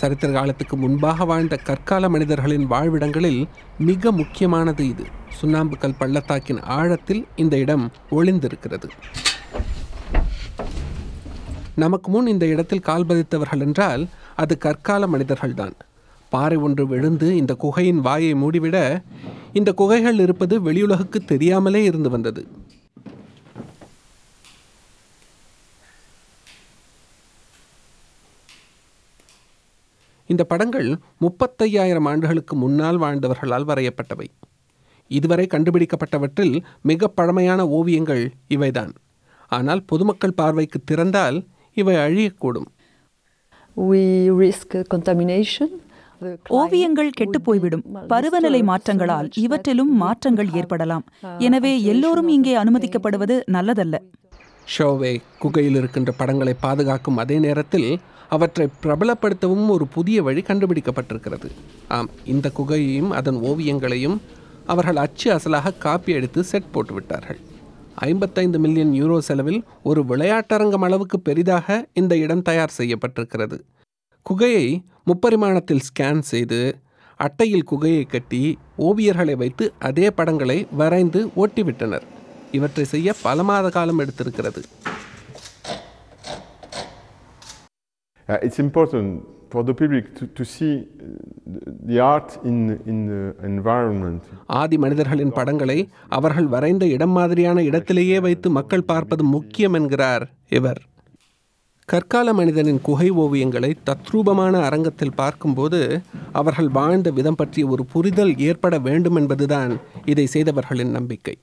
சரித்திர காலத்துக்கு முன்பாக வாழ்ந்த கற்கால மனிதர்களின் வாழ்விடங்களில் மிக முக்கியமானது இது சுண்ணாம்புக்கல் பள்ளத்தாக்கின் ஆழத்தில் இந்த இடம் ஒளிந்திருக்கிறது நமக்கு முன் இந்த இடத்தில் கால் பதித்தவர்கள் என்றால் அது கற்கால மனிதர்கள்தான் பாறை ஒன்று விழுந்து இந்த குகையின் வாயை மூடிவிட இந்த குகைகள் இருப்பது வெளியுலகுக்கு தெரியாமலே இருந்து வந்தது இந்த படங்கள் முப்பத்தையாயிரம் ஆண்டுகளுக்கு முன்னால் வாழ்ந்தவர்களால் வரையப்பட்டவை இதுவரை கண்டுபிடிக்கப்பட்டவற்றில் மிக பழமையான ஓவியங்கள் இவைதான் ஆனால் பொதுமக்கள் பார்வைக்கு திறந்தால் இவை அழியக்கூடும் ஓவியங்கள் போய்விடும் பருவநிலை மாற்றங்களால் இவற்றிலும் மாற்றங்கள் ஏற்படலாம் எனவே எல்லோரும் இங்கே அனுமதிக்கப்படுவது நல்லதல்ல ஷோவே குகையில் இருக்கின்ற படங்களை பாதுகாக்கும் அதே நேரத்தில் அவற்றை பிரபலப்படுத்தவும் ஒரு புதிய வழி கண்டுபிடிக்கப்பட்டிருக்கிறது ஆம் இந்த குகையையும் அதன் ஓவியங்களையும் அவர்கள் அச்சு அசலாக காப்பி எடுத்து செட் போட்டு விட்டார்கள் ஐம்பத்தைந்து மில்லியன் யூரோ செலவில் ஒரு விளையாட்டரங்கம் அளவுக்கு பெரிதாக இந்த இடம் தயார் செய்யப்பட்டிருக்கிறது குகையை முப்பரிமாணத்தில் ஸ்கேன் செய்து அட்டையில் குகையை கட்டி ஓவியர்களை வைத்து அதே படங்களை வரைந்து ஓட்டிவிட்டனர் இவற்றை செய்ய பல மாத காலம் எடுத்திருக்கிறது it's uh, important for the public to, to see uh, the art ஆதி மனிதர்களின் படங்களை அவர்கள் வரைந்த இடம் மாதிரியான இடத்திலேயே வைத்து மக்கள் பார்ப்பது முக்கியம் என்கிறார் இவர் கற்கால மனிதனின் குகை ஓவியங்களை தத்ரூபமான அரங்கத்தில் பார்க்கும்போது அவர்கள் வாழ்ந்த விதம் பற்றிய ஒரு புரிதல் ஏற்பட வேண்டும் என்பதுதான் இதை செய்தவர்களின் நம்பிக்கை